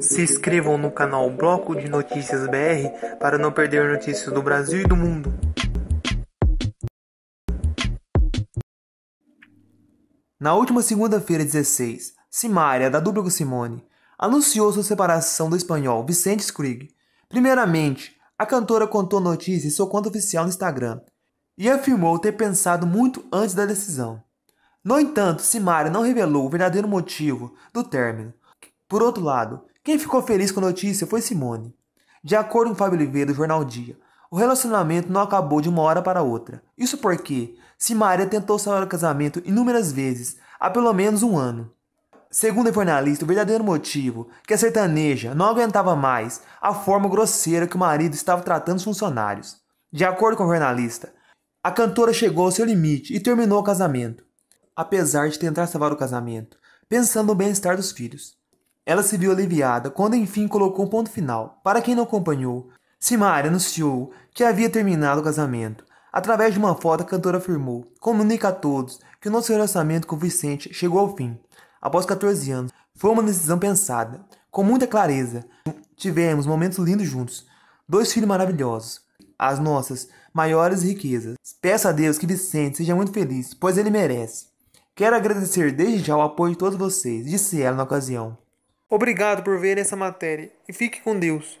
Se inscrevam no canal Bloco de Notícias BR para não perder notícias do Brasil e do mundo. Na última segunda-feira, 16, Simária, da dupla com Simone, anunciou sua separação do espanhol Vicente Scrig. Primeiramente, a cantora contou a notícia em sua conta oficial no Instagram e afirmou ter pensado muito antes da decisão. No entanto, Simária não revelou o verdadeiro motivo do término. Por outro lado, quem ficou feliz com a notícia foi Simone. De acordo com Fábio Oliveira, do Jornal Dia, o relacionamento não acabou de uma hora para outra. Isso porque se Maria tentou salvar o casamento inúmeras vezes, há pelo menos um ano. Segundo o jornalista, o verdadeiro motivo que a sertaneja não aguentava mais a forma grosseira que o marido estava tratando os funcionários. De acordo com o jornalista, a cantora chegou ao seu limite e terminou o casamento, apesar de tentar salvar o casamento, pensando no bem-estar dos filhos. Ela se viu aliviada quando enfim colocou um ponto final. Para quem não acompanhou, Simaria anunciou que havia terminado o casamento. Através de uma foto, a cantora afirmou: Comunica a todos que o nosso relacionamento com Vicente chegou ao fim. Após 14 anos, foi uma decisão pensada, com muita clareza. Tivemos momentos lindos juntos, dois filhos maravilhosos, as nossas maiores riquezas. Peço a Deus que Vicente seja muito feliz, pois ele merece. Quero agradecer desde já o apoio de todos vocês, disse ela na ocasião. Obrigado por ver essa matéria e fique com Deus.